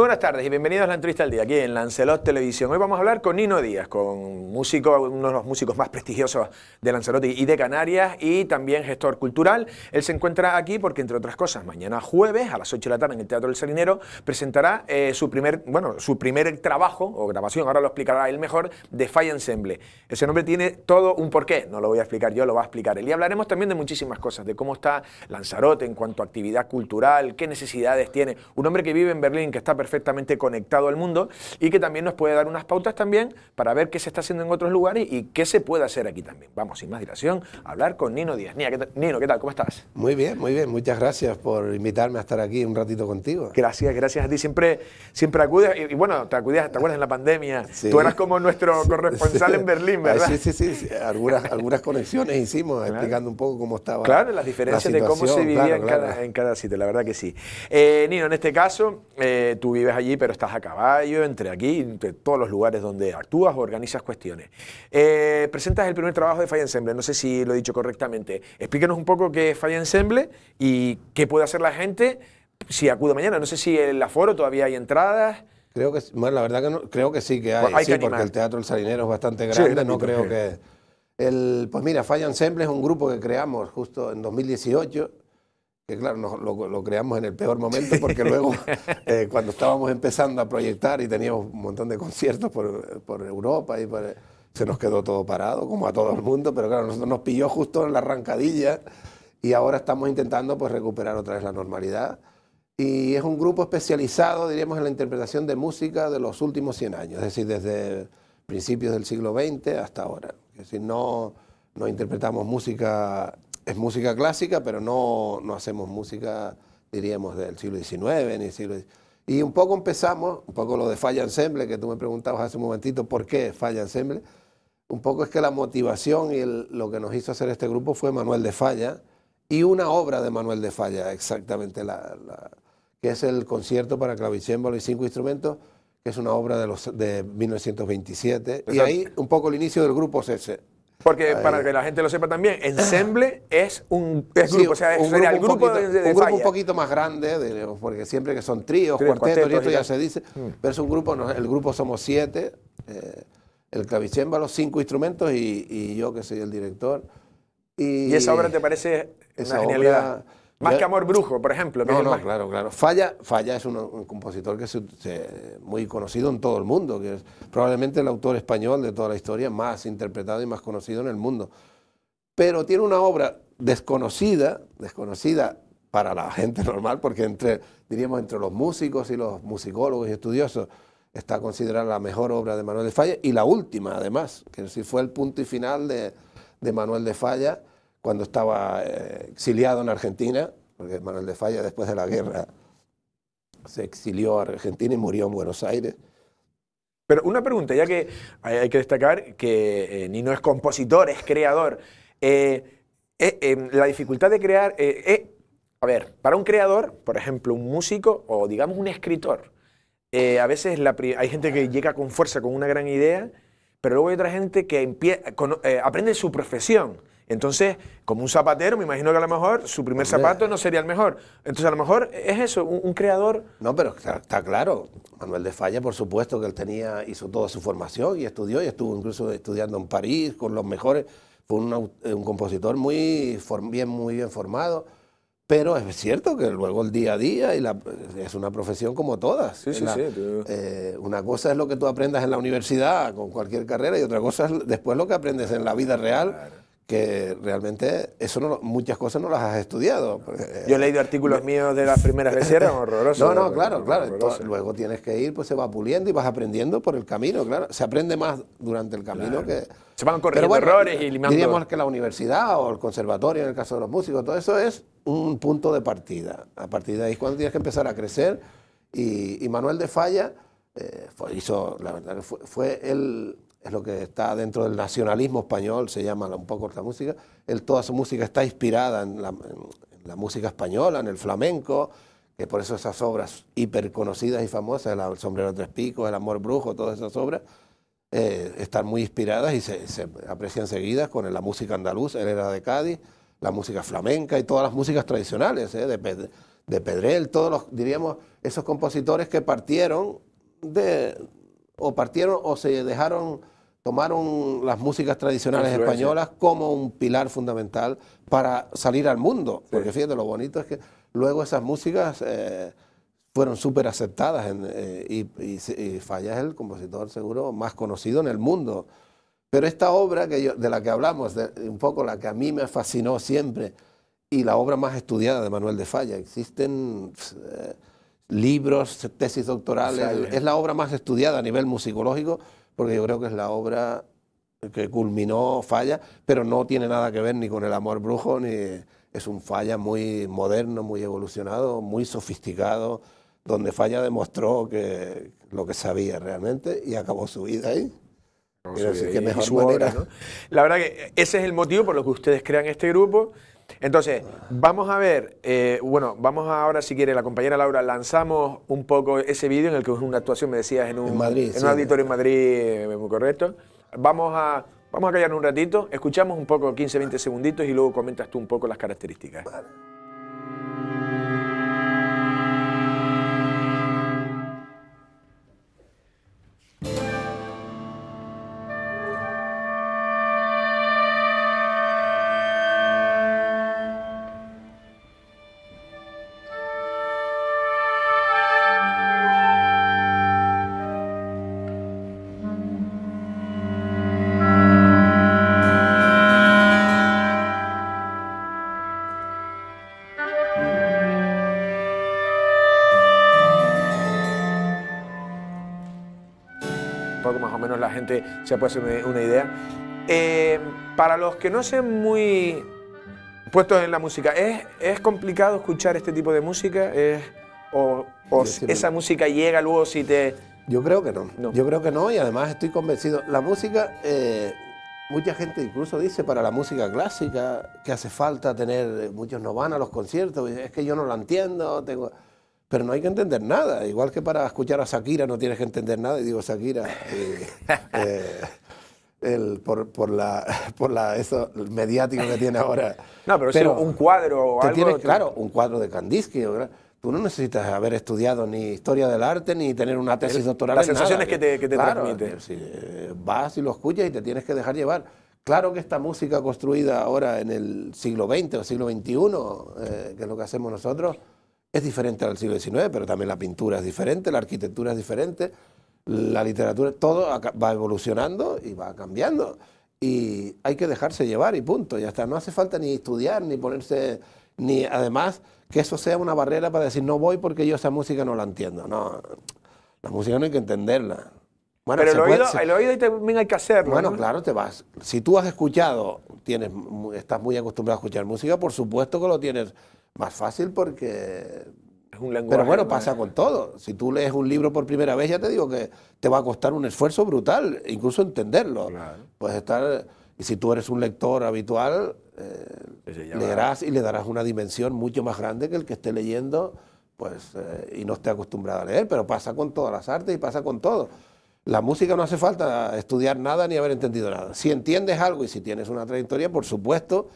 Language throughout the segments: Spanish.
Muy buenas tardes y bienvenidos a la entrevista del día aquí en Lancelot Televisión. Hoy vamos a hablar con Nino Díaz, con músico, uno de los músicos más prestigiosos de Lanzarote y de Canarias y también gestor cultural. Él se encuentra aquí porque, entre otras cosas, mañana jueves a las 8 de la tarde en el Teatro del Salinero presentará eh, su, primer, bueno, su primer trabajo o grabación, ahora lo explicará él mejor, de Fire Ensemble. Ese nombre tiene todo un porqué, no lo voy a explicar yo, lo va a explicar él. Y hablaremos también de muchísimas cosas, de cómo está Lanzarote en cuanto a actividad cultural, qué necesidades tiene. Un hombre que vive en Berlín, que está perfectamente conectado al mundo y que también nos puede dar unas pautas también para ver qué se está haciendo en otros lugares y qué se puede hacer aquí también. Vamos, sin más dilación, a hablar con Nino Díaz. Nino, ¿qué tal? ¿Cómo estás? Muy bien, muy bien. Muchas gracias por invitarme a estar aquí un ratito contigo. Gracias, gracias a ti. Siempre, siempre acudes, y, bueno, te acudías, ¿te acuerdas en la pandemia? Tú eras como nuestro corresponsal en Berlín, ¿verdad? Sí, sí, sí. Algunas, algunas conexiones hicimos explicando un poco cómo estaba. Claro, las diferencias de cómo se vivía en, Cada, sitio, la verdad que sí. Eh, Nino, en este caso, eh, vives allí, pero estás a caballo, entre aquí, entre todos los lugares donde actúas o organizas cuestiones. Eh, presentas el primer trabajo de Falla Ensemble, no sé si lo he dicho correctamente. Explíquenos un poco qué es Falla Ensemble y qué puede hacer la gente si acude mañana. No sé si el aforo todavía hay entradas. Creo que, bueno, la verdad que no, creo que sí que hay, pues porque el Teatro El Salinero es bastante grande, no creo que... pues mira, Falla Ensemble es un grupo que creamos justo en 2018 que claro, lo, creamos en el peor momento porque luego eh, cuando estábamos empezando a proyectar y teníamos un montón de conciertos por, por Europa y se nos quedó todo parado, como a todo el mundo, pero claro, nosotros nos pilló justo en la arrancadilla y ahora estamos intentando pues, recuperar otra vez la normalidad. Y es un grupo especializado, diríamos, en la interpretación de música de los últimos 100 años, es decir, desde principios del siglo XX hasta ahora. Es decir, no, no interpretamos música es música clásica, pero no, no hacemos música, diríamos, del siglo XIX ni siglo Y un poco empezamos, un poco lo de Falla Ensemble, que tú me preguntabas hace un momentito por qué Falla Ensemble. Un poco es que la motivación y lo que nos hizo hacer este grupo fue Manuel de Falla y una obra de Manuel de Falla, exactamente, la, que es el concierto para clavicémbalo y cinco instrumentos, que es una obra de, los, de 1927. Y ahí un poco el inicio del grupo es ese. Porque para que la gente lo sepa también, ensemble es un grupo, o sea, es un grupo, poquito, de, un, grupo un poquito más grande, porque siempre que son tríos, cuartetos, y esto ya se dice, mm. pero es un grupo, el grupo somos siete, eh, el clavicémbalo, cinco instrumentos y, yo que soy el director. ¿Y, esa obra te parece una genialidad? Más que Amor Brujo, por ejemplo. no, claro, claro. Falla, Falla es un, compositor que es eh, muy conocido en todo el mundo, que es probablemente el autor español de toda la historia más interpretado y más conocido en el mundo. Pero tiene una obra desconocida, desconocida para la gente normal, porque entre, diríamos, entre los músicos y los musicólogos y estudiosos, está considerada la mejor obra de Manuel de Falla y la última, además, que si fue el punto y final de, de Manuel de Falla cuando estaba eh, exiliado en Argentina, porque Manuel de Falla después de la guerra se exilió a Argentina y murió en Buenos Aires. Pero una pregunta, ya que hay que destacar que eh, Nino es compositor, es creador. Eh, la dificultad de crear, a ver, para un creador, por ejemplo, un músico o digamos un escritor, a veces hay gente que llega con fuerza con una gran idea, pero luego hay otra gente que aprende su profesión entonces, como un zapatero, me imagino que a lo mejor su primer zapato no sería el mejor. Entonces, a lo mejor es eso, un, creador. No, pero está, claro. Manuel de Falla, por supuesto, que él tenía, hizo toda su formación y estudió, y estuvo incluso estudiando en París con los mejores. Fue un, eh, compositor muy bien, muy bien formado. Pero es cierto que luego el día a día y es una profesión como todas. Sí, sí, sí, eh, una cosa es lo que tú aprendas en la universidad con cualquier carrera y otra cosa es después lo que aprendes en la vida real que realmente eso muchas cosas no las has estudiado. Eh, Yo he leído artículos míos de las primeras veces, eran horrorosos. No, no, claro, claro. luego tienes que ir, pues se va puliendo y vas aprendiendo por el camino, claro. Se aprende más durante el camino que... Se van corriendo errores y limando... Diríamos que la universidad o el conservatorio, en el caso de los músicos, todo eso es un punto de partida. A partir de ahí es cuando tienes que empezar a crecer. Y, Manuel de Falla eh, fue, hizo, la verdad, fue el es lo que está dentro del nacionalismo español, se llama un poco esta música. toda su música está inspirada en la, música española, en el flamenco, que por eso esas obras hiper conocidas y famosas, El sombrero de tres picos, El amor brujo, todas esas obras, eh, están muy inspiradas y se, aprecian seguidas con la música andaluz, el era de Cádiz, la música flamenca y todas las músicas tradicionales, eh, de, de Pedrel, todos los, diríamos, esos compositores que partieron de, o partieron o se dejaron, tomaron las músicas tradicionales españolas como un pilar fundamental para salir al mundo. Porque fíjate, lo bonito es que luego esas músicas eh, fueron súper aceptadas eh, y, Falla es el compositor seguro más conocido en el mundo. Pero esta obra que de la que hablamos, de, un poco la que a mí me fascinó siempre, y la obra más estudiada de Manuel de Falla, existen... Eh, libros, tesis doctorales. es la obra más estudiada a nivel musicológico, porque yo creo que es la obra que culminó Falla, pero no tiene nada que ver ni con el amor brujo, ni es un Falla muy moderno, muy evolucionado, muy sofisticado, donde Falla demostró que lo que sabía realmente y acabó su vida ahí. que mejor su La verdad que ese es el motivo por lo que ustedes crean este grupo. Entonces, vamos a ver, eh, bueno, vamos ahora, si quiere, la compañera Laura, lanzamos un poco ese vídeo en el que es una actuación, me decías, en un, auditorio en Madrid, eh, muy correcto. Vamos a, vamos a callar un ratito, escuchamos un poco, 15, 20 segunditos, y luego comentas tú un poco las características. gente se puede hacer una idea. Eh, para los que no sean muy puestos en la música, ¿es, es complicado escuchar este tipo de música? ¿Es, ¿O, esa música llega luego si te...? Yo creo que no. Yo creo que no y además estoy convencido. La música... Eh, mucha gente incluso dice para la música clásica que hace falta tener, eh, muchos no van a los conciertos, es que yo no la entiendo, tengo pero no hay que entender nada. Igual que para escuchar a Shakira no tienes que entender nada. Y digo, Shakira, eh, por, por, la, por la, eso mediático que tiene ahora. No, pero, es un cuadro o algo. Claro, un cuadro de Kandinsky. Tú no necesitas haber estudiado ni historia del arte ni tener una tesis doctoral. Las sensaciones que te, que te eh, eh, vas y lo escuchas y te tienes que dejar llevar. Claro que esta música construida ahora en el siglo XX o siglo XXI, que es lo que hacemos nosotros, es diferente al siglo XIX, pero también la pintura es diferente, la arquitectura es diferente, la literatura, todo va evolucionando y va cambiando. Y hay que dejarse llevar y punto. Y hasta no hace falta ni estudiar, ni ponerse, ni además que eso sea una barrera para decir no voy porque yo esa música no la entiendo. No, la música no hay que entenderla. pero el oído, también hay que hacerlo. Bueno, claro, te vas. Si tú has escuchado, tienes, estás muy acostumbrado a escuchar música, por supuesto que lo tienes más fácil porque... Es un lenguaje. Pero bueno, pasa con todo. Si tú lees un libro por primera vez, ya te digo que te va a costar un esfuerzo brutal, incluso entenderlo. Claro. Puedes estar... Y si tú eres un lector habitual, pues eh, leerás y le darás una dimensión mucho más grande que el que esté leyendo pues, eh, y no esté acostumbrado a leer, pero pasa con todas las artes y pasa con todo. La música no hace falta estudiar nada ni haber entendido nada. Si entiendes algo y si tienes una trayectoria, por supuesto,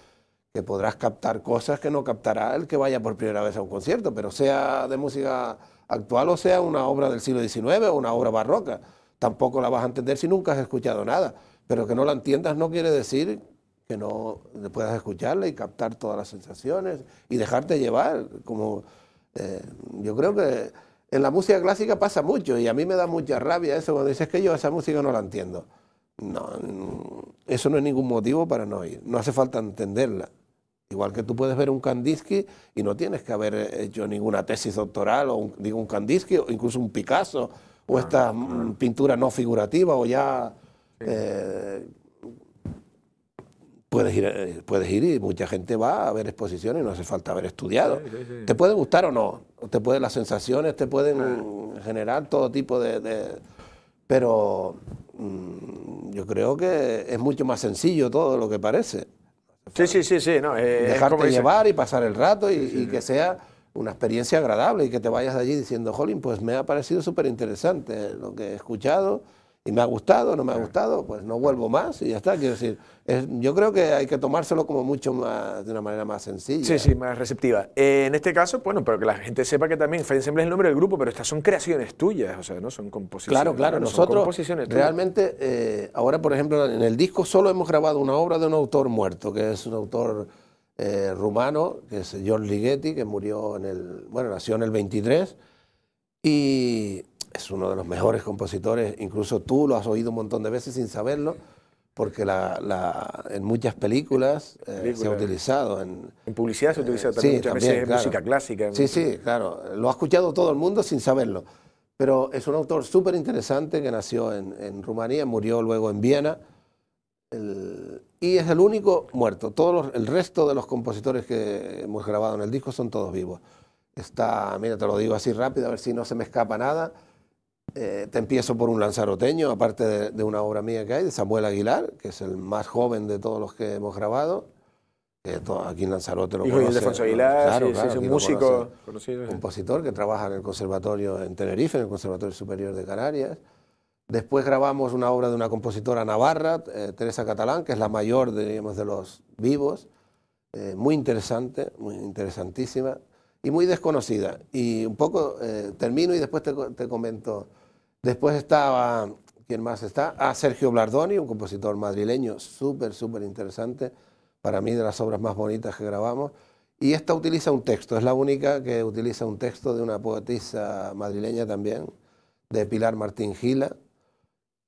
que podrás captar cosas que no captará el que vaya por primera vez a un concierto, pero sea de música actual o sea una obra del siglo XIX o una obra barroca. Tampoco la vas a entender si nunca has escuchado nada, pero que no la entiendas no quiere decir que no puedas escucharla y captar todas las sensaciones y dejarte llevar. Como, eh, yo creo que en la música clásica pasa mucho y a mí me da mucha rabia eso cuando dices que yo esa música no la entiendo. No, eso no es ningún motivo para no ir, no hace falta entenderla. Igual que tú puedes ver un Kandinsky y no tienes que haber hecho ninguna tesis doctoral o digo un Kandinsky o incluso un Picasso o esta mm, pintura no figurativa o ya eh, puedes ir eh, puedes ir y mucha gente va a ver exposiciones y no hace falta haber estudiado. Te puede gustar o no, te pueden las sensaciones, te pueden generar todo tipo de, pero mm, yo creo que es mucho más sencillo todo lo que parece. Sí, sí, sí, sí. No, eh, Dejarte llevar y pasar el rato y, que sea una experiencia agradable y que te vayas de allí diciendo, jolín, pues me ha parecido súper interesante lo que he escuchado y me ha gustado, no me ha gustado, pues no vuelvo más y ya está. Quiero decir, yo creo que hay que tomárselo como mucho más, de una manera más sencilla. Sí, sí, más receptiva. Eh, en este caso, bueno, pero que la gente sepa que también Ensemble es el nombre del grupo, pero estas son creaciones tuyas, o sea, no son composiciones. Claro, claro, nosotros realmente, eh, ahora por ejemplo, en el disco solo hemos grabado una obra de un autor muerto, que es un autor eh, rumano, que es George Ligeti, que murió en el, bueno, nació en el 23, y es uno de los mejores compositores, incluso tú lo has oído un montón de veces sin saberlo, porque la, en muchas películas, eh, se ha utilizado. En, publicidad se utiliza utilizado eh, también veces ...en música clásica. Sí, sí, claro. Lo ha escuchado todo el mundo sin saberlo. Pero es un autor súper interesante que nació en, en, Rumanía, murió luego en Viena. y es el único muerto. Todos el resto de los compositores que hemos grabado en el disco son todos vivos. Está, mira, te lo digo así rápido, a ver si no se me escapa nada. Eh, te empiezo por un lanzaroteño, aparte de, una obra mía que hay, de Samuel Aguilar, que es el más joven de todos los que hemos grabado. aquí en Lanzarote lo Hijo de Aguilar, sí, es un músico conocido. Compositor que trabaja en el Conservatorio en Tenerife, en el Conservatorio Superior de Canarias. Después grabamos una obra de una compositora navarra, eh, Teresa Catalán, que es la mayor, de los vivos. Eh, muy interesante, muy interesantísima y muy desconocida. Y un poco eh, termino y después te, comento. Después estaba, ¿quién más está? a ah, Sergio Blardoni, un compositor madrileño súper, súper interesante, para mí de las obras más bonitas que grabamos. Y esta utiliza un texto, es la única que utiliza un texto de una poetisa madrileña también, de Pilar Martín Gila.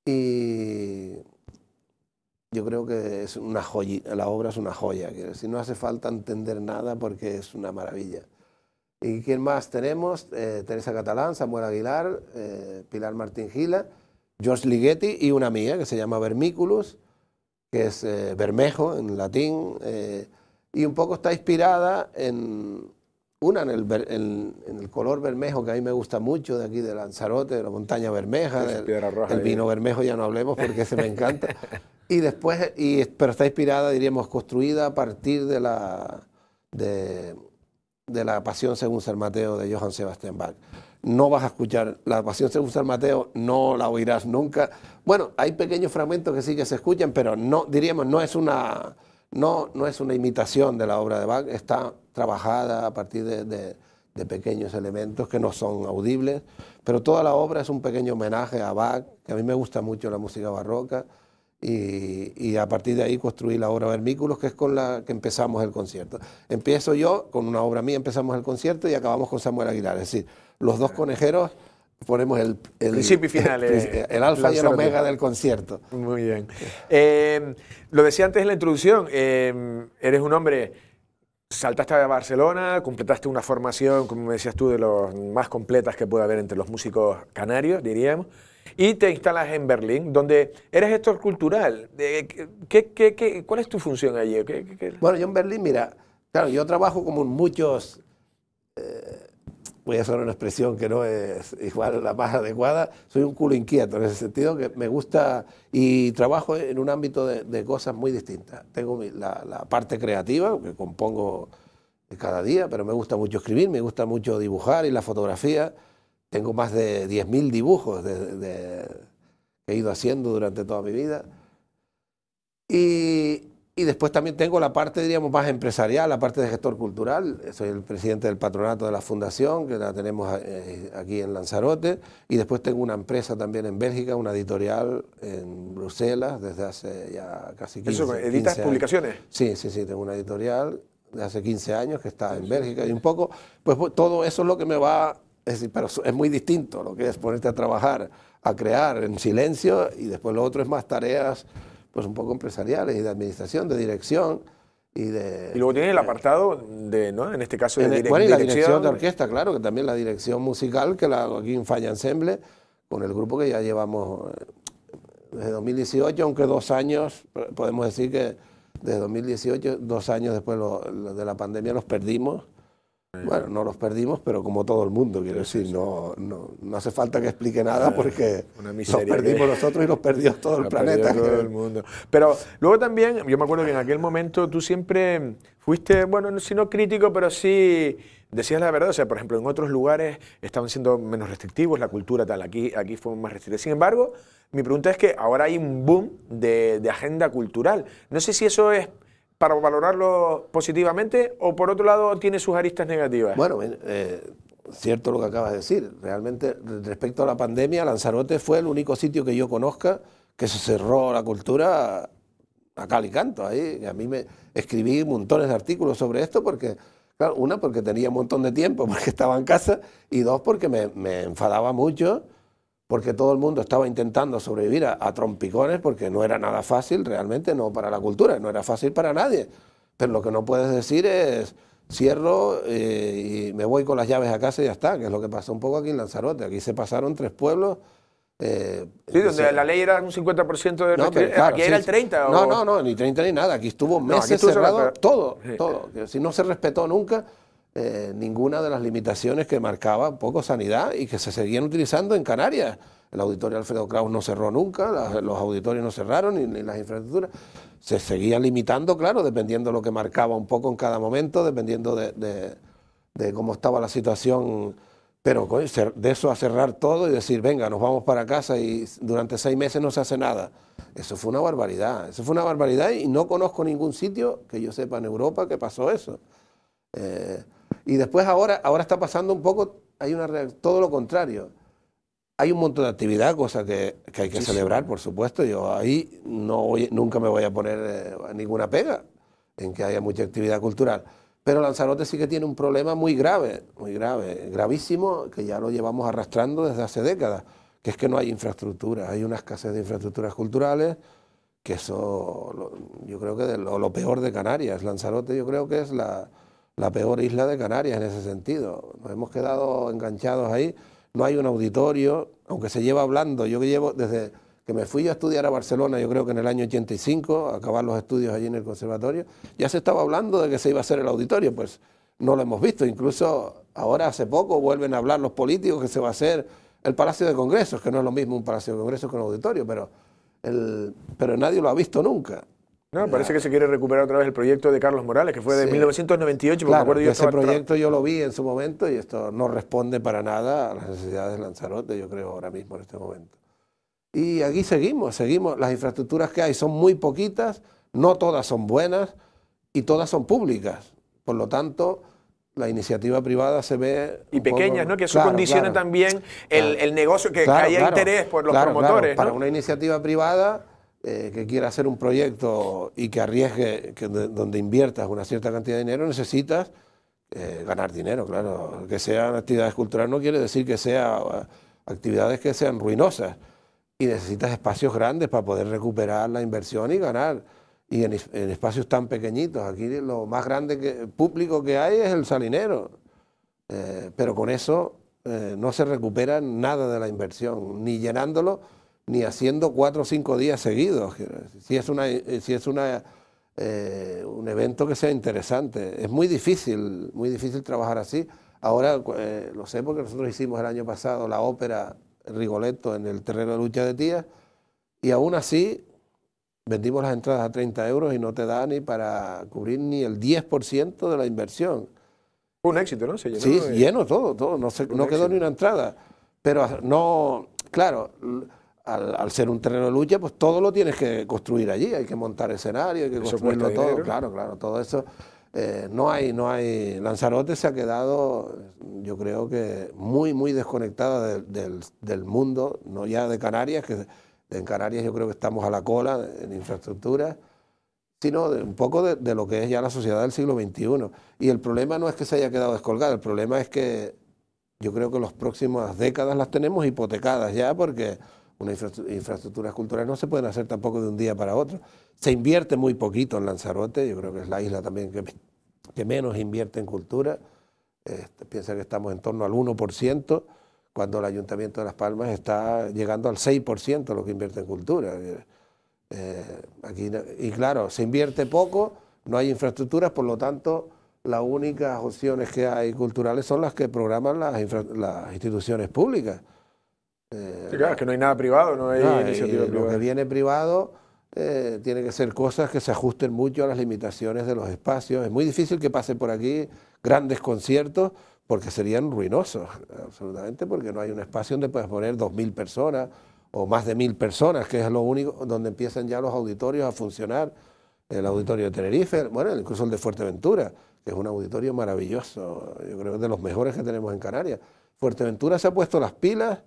Y yo creo que es una joya, la obra es una joya, que si no hace falta entender nada porque es una maravilla. ¿Y quién más tenemos? Eh, Teresa Catalán, Samuel Aguilar, eh, Pilar Martín Gila, George Ligeti y una mía que se llama Vermiculus, que es eh, Bermejo en latín, y un poco está inspirada en una, en el, color bermejo que a mí me gusta mucho de aquí de Lanzarote, de la montaña bermeja, del, vino bermejo ya no hablemos porque se me encanta. Y después, y, pero está inspirada, diríamos, construida a partir de la... De, de la Pasión según San Mateo de Johann Sebastian Bach. No vas a escuchar la Pasión según San Mateo, no la oirás nunca. Bueno, hay pequeños fragmentos que sí que se escuchan, pero no diríamos no es una no, no es una imitación de la obra de Bach, está trabajada a partir de pequeños elementos que no son audibles, pero toda la obra es un pequeño homenaje a Bach, que a mí me gusta mucho la música barroca y, a partir de ahí construí la obra Vermículos, que es con la que empezamos el concierto. Empiezo yo con una obra mía, empezamos el concierto y acabamos con Samuel Aguilar. Es decir, los dos conejeros ponemos el, principio final, eh, el, alfa y el omega del concierto. Muy bien. Eh, lo decía antes en la introducción, eh, eres un hombre... Saltaste a Barcelona, completaste una formación, como me decías tú, de las más completas que puede haber entre los músicos canarios, diríamos. Y te instalas en Berlín, donde eres gestor cultural. Eh, ¿Qué, qué, qué cuál es tu función allí? bueno, yo en Berlín, mira, claro, yo trabajo como muchos... Eh, voy a usar una expresión que no es igual la más adecuada, soy un culo inquieto en ese sentido, que me gusta y trabajo en un ámbito de, cosas muy distintas. Tengo la, la, parte creativa, que compongo cada día, pero me gusta mucho escribir, me gusta mucho dibujar y la fotografía. Tengo más de 10.000 dibujos de, que he ido haciendo durante toda mi vida. Y, después también tengo la parte, diríamos, más empresarial, la parte de gestor cultural. Soy el presidente del patronato de la fundación, que la tenemos eh, aquí en Lanzarote. Y después tengo una empresa también en Bélgica, una editorial en Bruselas, desde hace ya casi 15, años. ¿Editas publicaciones? Sí, sí, sí, tengo una editorial de hace 15 años que está en Bélgica y un poco, pues, pues todo eso es lo que me va es pero es muy distinto lo que es ponerte a trabajar, a crear en silencio y después lo otro es más tareas pues un poco empresariales y de administración, de dirección y de... Y luego tiene el apartado de, ¿no? En este caso de, y dirección, de orquesta, claro, que también la dirección musical que la hago aquí en Falla Ensemble con el grupo que ya llevamos eh, desde 2018, aunque dos años, podemos decir que desde 2018, dos años después de la pandemia los perdimos bueno, no los perdimos, pero como todo el mundo, quiero decir, no, no, hace falta que explique nada porque Una los perdimos nosotros y los perdió todo el planeta. el mundo. Pero luego también, yo me acuerdo que en aquel momento tú siempre fuiste, bueno, si no crítico, pero sí decías la verdad. O sea, por ejemplo, en otros lugares estaban siendo menos restrictivos, la cultura tal, aquí, aquí fue más restrictiva. Sin embargo, mi pregunta es que ahora hay un boom de agenda cultural. No sé si eso es para valorarlo positivamente o por otro lado tiene sus aristas negativas? Bueno, eh, eh, cierto lo que acabas de decir. Realmente respecto a la pandemia, Lanzarote fue el único sitio que yo conozca que se cerró la cultura a cal y canto. Ahí a mí me escribí montones de artículos sobre esto porque... Claro, una porque tenía un montón de tiempo, porque estaba en casa, y dos porque me, me enfadaba mucho porque todo el mundo estaba intentando sobrevivir a, trompicones, porque no era nada fácil realmente, no para la cultura, no era fácil para nadie. Pero lo que no puedes decir es, cierro eh, y me voy con las llaves a casa y ya está, que es lo que pasó un poco aquí en Lanzarote. Aquí se pasaron tres pueblos. Eh, sí, donde la ley era un 50% de... aquí era el 30%. No, no, no, ni 30 ni nada. Aquí estuvo meses cerrado, todo, todo. si no se respetó nunca eh, ninguna de las limitaciones que marcaba poco sanidad y que se seguían utilizando en Canarias. El auditorio Alfredo Kraus no cerró nunca, los auditorios no cerraron, ni, las infraestructuras. Se seguía limitando, claro, dependiendo de lo que marcaba un poco en cada momento, dependiendo de, de, cómo estaba la situación. Pero de eso a cerrar todo y decir, venga, nos vamos para casa y durante seis meses no se hace nada. Eso fue una barbaridad, eso fue una barbaridad y no conozco ningún sitio que yo sepa en Europa que pasó eso. Eh, y después ahora, ahora está pasando un poco, hay una todo lo contrario. Hay un montón de actividad, cosa que, hay que celebrar, por supuesto. Yo ahí no nunca me voy a poner eh, ninguna pega en que haya mucha actividad cultural. Pero Lanzarote sí que tiene un problema muy grave, muy grave, gravísimo, que ya lo llevamos arrastrando desde hace décadas, que es que no hay infraestructura, hay una escasez de infraestructuras culturales, que eso yo creo que lo peor de Canarias. Lanzarote yo creo que es la, la peor isla de Canarias en ese sentido. Nos hemos quedado enganchados ahí, no hay un auditorio, aunque se lleva hablando, yo que llevo desde que me fui a estudiar a Barcelona, yo creo que en el año 85, a acabar los estudios allí en el conservatorio, ya se estaba hablando de que se iba a hacer el auditorio, pues no lo hemos visto, incluso ahora hace poco vuelven a hablar los políticos que se va a hacer el Palacio de Congresos, que no es lo mismo un Palacio de Congresos que un auditorio, pero, el, pero nadie lo ha visto nunca. No, parece que se quiere recuperar otra vez el proyecto de Carlos Morales, que fue de 1998. Claro, me acuerdo yo ese proyecto yo lo vi en su momento y esto no responde para nada a las necesidades de Lanzarote, yo creo, ahora mismo en este momento. Y aquí seguimos, seguimos. Las infraestructuras que hay son muy poquitas, no todas son buenas y todas son públicas. Por lo tanto, la iniciativa privada se ve... Y pequeñas, ¿no? Que eso condiciona también el, el, negocio, que, haya interés por los promotores. Para una iniciativa privada eh, que quiera hacer un proyecto y que arriesgue, donde inviertas una cierta cantidad de dinero, necesitas eh, ganar dinero, claro. Que sean actividades culturales no quiere decir que sean eh, actividades que sean ruinosas. Y necesitas espacios grandes para poder recuperar la inversión y ganar. Y en, espacios tan pequeñitos, aquí lo más grande público que hay es el salinero. pero con eso no se recupera nada de la inversión, ni llenándolo ni haciendo cuatro o cinco días seguidos. Si es, una, si es una, eh, un evento que sea interesante. Es muy difícil, muy difícil trabajar así. Ahora eh, lo sé porque nosotros hicimos el año pasado la ópera Rigoletto en el terreno de lucha de Tías y aún así vendimos las entradas a 30 euros y no te da ni para cubrir ni el 10% de la inversión. Un éxito, ¿no? sí, lleno todo, todo. No, se, no quedó ni una entrada. Pero no, claro, al, ser un terreno de lucha, pues todo lo tienes que construir allí, hay que montar escenario, hay que construirlo todo, claro, claro, todo eso. Eh, no hay, no hay. Lanzarote se ha quedado, yo creo que muy, muy desconectada del, mundo, no ya de Canarias, que en Canarias yo creo que estamos a la cola en infraestructura, sino de, un poco de, de lo que es ya la sociedad del siglo XXI. Y el problema no es que se haya quedado descolgada, el problema es que yo creo que las próximas décadas las tenemos hipotecadas ya, porque unas infraestructuras culturales no se pueden hacer tampoco de un día para otro. Se invierte muy poquito en Lanzarote, yo creo que es la isla también que, menos invierte en cultura. Este, piensa que estamos en torno al 1%, cuando el Ayuntamiento de Las Palmas está llegando al 6% lo que invierte en cultura. Eh, eh, y claro, se invierte poco, no hay infraestructuras, por lo tanto, las únicas opciones que hay culturales son las que programan las instituciones públicas. Eh, es que no hay nada privado, no hay iniciativa Lo que viene privado eh, tiene que ser cosas que se ajusten mucho a las limitaciones de los espacios. Es muy difícil que pasen por aquí grandes conciertos porque serían ruinosos, absolutamente, porque no hay un espacio donde puedes poner 2.000 personas o más de 1.000 personas, que es lo único donde empiezan ya los auditorios a funcionar. El auditorio de Tenerife, bueno, incluso el de Fuerteventura, que es un auditorio maravilloso, yo creo que de los mejores que tenemos en Canarias. Fuerteventura se ha puesto las pilas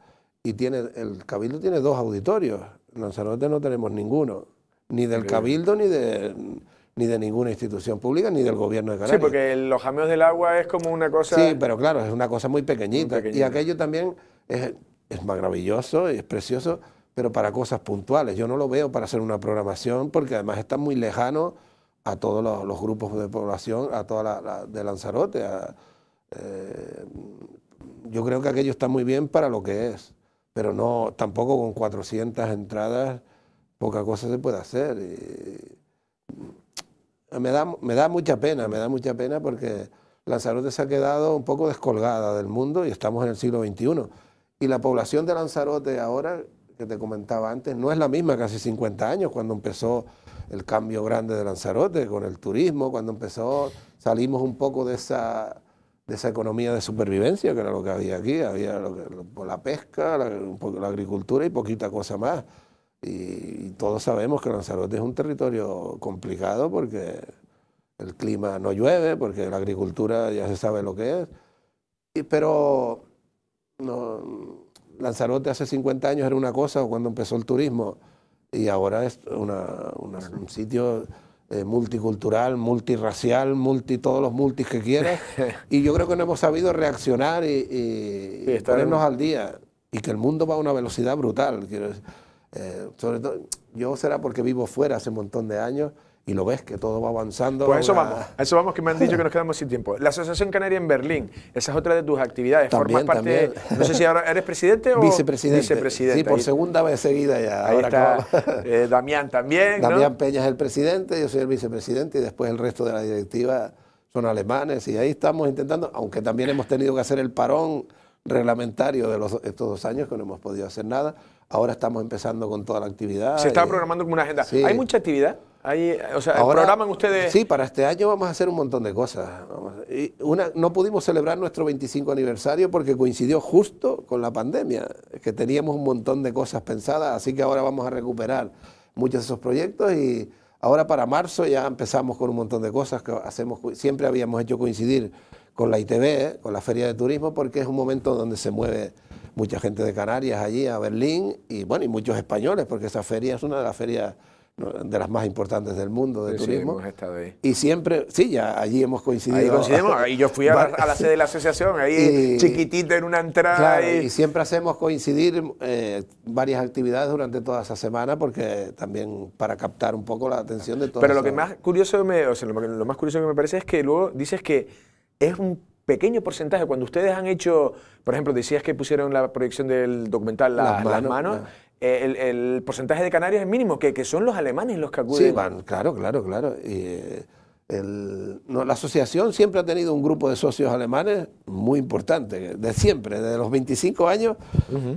y tiene, el Cabildo tiene dos auditorios. Lanzarote no tenemos ninguno, ni del Cabildo ni de ni de ninguna institución pública ni del gobierno de Canarias. Sí, porque los jameos del agua es como una cosa... Sí, pero claro, es una cosa muy pequeñita. Y aquello también es, es y es precioso, pero para cosas puntuales. Yo no lo veo para hacer una programación porque además está muy lejano a todos los, grupos de población, a toda la, de Lanzarote. Eh, yo creo que aquello está muy bien para lo que es pero no, tampoco con 400 entradas poca cosa se puede hacer. Mm, me, da, me da mucha pena, me da mucha pena porque Lanzarote se ha quedado un poco descolgada del mundo y estamos en el siglo XXI. Y la población de Lanzarote ahora, que te comentaba antes, no es la misma que hace 50 años, cuando empezó el cambio grande de Lanzarote con el turismo, cuando empezó, salimos un poco de esa de esa economía de supervivencia, que era lo que había aquí, había la pesca, la, la agricultura y poquita cosa más. Y, todos sabemos que Lanzarote es un territorio complicado porque el clima no llueve, porque la agricultura ya se sabe lo que es. Y, pero Lanzarote hace 50 años era una cosa cuando empezó el turismo y ahora es un sitio eh, multicultural, multirracial, multi todos los multis que quieras. y yo creo que no hemos sabido reaccionar y, ponernos al día. Y que el mundo va a una velocidad brutal. Eh, sobre todo, yo será porque vivo fuera hace un montón de años y lo ves que todo va avanzando. Pues eso vamos, eso vamos que me han dicho que nos quedamos sin tiempo. La Asociación Canaria en Berlín, esa es otra de tus actividades, parte, no sé si ahora eres presidente o vicepresidente. Sí, por segunda vez seguida ya. ahora está, eh, Damián también. Damián Peña es el presidente, yo soy el vicepresidente y después el resto de la directiva son alemanes y ahí estamos intentando, aunque también hemos tenido que hacer el parón reglamentario de los, estos dos años que no hemos podido hacer nada. Ahora estamos empezando con toda la actividad. Se está programando como una agenda. ¿Hay mucha actividad? o sea, Ahora, ustedes. Sí, para este año vamos a hacer un montón de cosas. no pudimos celebrar nuestro 25 aniversario porque coincidió justo con la pandemia, que teníamos un montón de cosas pensadas, así que ahora vamos a recuperar muchos de esos proyectos y ahora para marzo ya empezamos con un montón de cosas que hacemos, siempre habíamos hecho coincidir con la ITV, con la Feria de Turismo, porque es un momento donde se mueve mucha gente de Canarias allí a Berlín y bueno, y muchos españoles, porque esa feria es una de las ferias de las más importantes del mundo de turismo. Sí, hemos estado ahí. Y siempre, sí, ya allí hemos coincidido. Ahí coincidimos, ahí yo fui a la, sede de la asociación, ahí chiquitita chiquitito en una entrada. y... siempre hacemos coincidir eh, varias actividades durante toda esa semana, porque también para captar un poco la atención de todos. Pero lo que más curioso me, lo, más curioso que me parece es que luego dices que es un pequeño porcentaje. Cuando ustedes han hecho, por ejemplo, decías que pusieron la proyección del documental las, manos, el, porcentaje de Canarias es mínimo, que, que, son los alemanes los que acuden. Sí, claro, claro, claro. Eh, la asociación siempre ha tenido un grupo de socios alemanes muy importante, de siempre, desde los 25 años.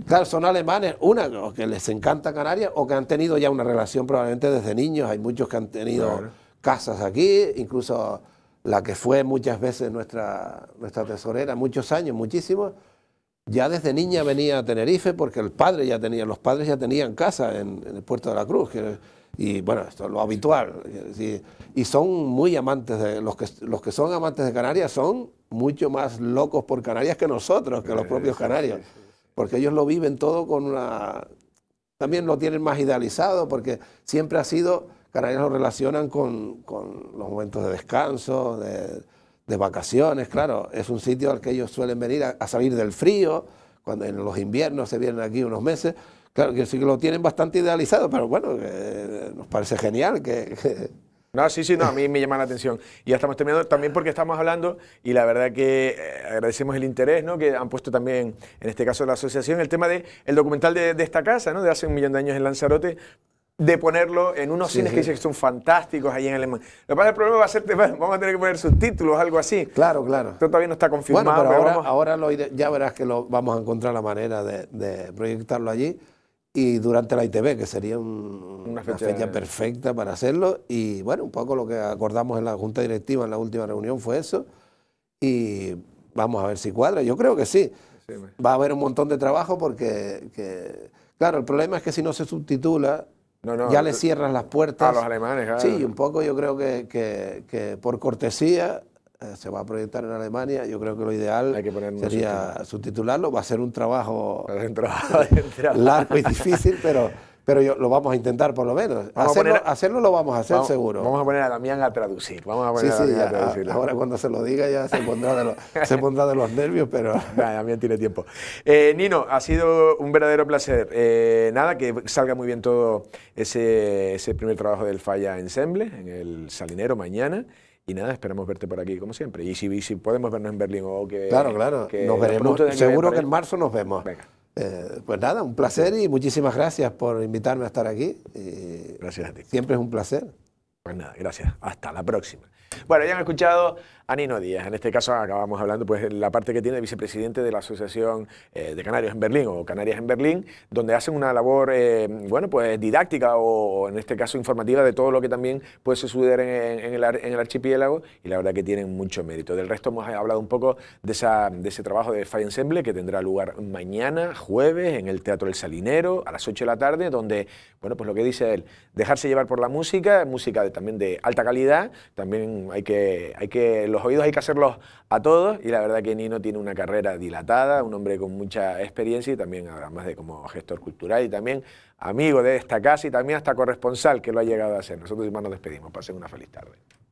Claro, son alemanes, una, o que les encanta Canarias, o que han tenido ya una relación probablemente desde niños. Hay muchos que han tenido casas aquí, incluso la que fue muchas veces nuestra, nuestra tesorera, muchos años, muchísimos ya desde niña venía a Tenerife porque el padre ya tenía, los padres ya tenían casa en, el puerto de la Cruz. y bueno, esto es lo habitual. Y, son muy amantes de, los que, los que son amantes de Canarias son mucho más locos por Canarias que nosotros, que los propios canarios. Porque ellos lo viven todo con una... También lo tienen más idealizado porque siempre ha sido... Canarias lo relacionan con, con los momentos de descanso, de, de vacaciones, claro, es un sitio al que ellos suelen venir a, salir del frío, cuando en los inviernos se vienen aquí unos meses, claro que sí que lo tienen bastante idealizado, pero bueno, eh, nos parece genial que, no, sí, sí, no, a mí me llama la atención. Y ya estamos terminando también porque estamos hablando y la verdad que eh, agradecemos el interés ¿no? que han puesto también, en este caso la asociación, el tema del el documental de, esta casa, ¿no? de hace un millón de años en Lanzarote, de ponerlo en unos cines que dicen que son fantásticos ahí en Alemania, Lo que pasa el problema va a ser, vamos a tener que poner subtítulos, algo así. Claro, claro. Esto todavía no está confirmado. Bueno, pero, ahora, ahora lo ya verás que lo, vamos a encontrar la manera de, proyectarlo allí y durante la ITV, que sería una, fecha, perfecta para hacerlo. Y bueno, un poco lo que acordamos en la junta directiva en la última reunión fue eso. Y vamos a ver si cuadra. Yo creo que sí. Va a haber un montón de trabajo porque, claro, el problema es que si no se subtitula no, no, ya le eh, cierras las puertas. A los alemanes, claro. Sí, un poco yo creo que, que, por cortesía eh, se va a proyectar en Alemania. Yo creo que lo ideal sería subtitularlo. Va a ser un trabajo, un trabajo largo y difícil, pero pero yo, lo vamos a intentar por lo menos. Hacerlo, hacerlo, lo vamos a hacer seguro. Vamos a poner a Damián a traducir. Vamos a a a traducir. Ahora cuando se lo diga ya se pondrá de los, nervios, pero... Damián tiene tiempo. Eh, Nino, ha sido un verdadero placer. Eh, nada, que salga muy bien todo ese, ese primer trabajo del Falla Ensemble en el Salinero mañana. Y nada, esperamos verte por aquí, como siempre. Y si, podemos vernos en Berlín o que... Claro, claro. Seguro que en marzo nos vemos. Venga. Eh, pues nada, un placer y muchísimas gracias por invitarme a estar aquí. gracias a ti. Siempre es un placer. Pues nada, gracias. Hasta la próxima. Bueno, ya han escuchado Anino Díaz. En este caso acabamos hablando pues la parte que tiene el vicepresidente de la Asociación eh, de Canarios en Berlín o Canarias en Berlín, donde hacen una labor eh, bueno pues didáctica o, en este caso informativa de todo lo que también puede suceder en, el, archipiélago y la verdad que tienen mucho mérito. Del resto hemos hablado un poco de, esa, de ese trabajo de Fire Ensemble que tendrá lugar mañana, jueves, en el Teatro El Salinero a las 8 de la tarde, donde, bueno, pues lo que dice él, dejarse llevar por la música, música también de alta calidad, también hay que, hay que los oídos hay que hacerlos a todos y la verdad que Nino tiene una carrera dilatada, un hombre con mucha experiencia y también además de como gestor cultural y también amigo de esta casa y también hasta corresponsal que lo ha llegado a hacer. Nosotros más nos despedimos. Pasen una feliz tarde.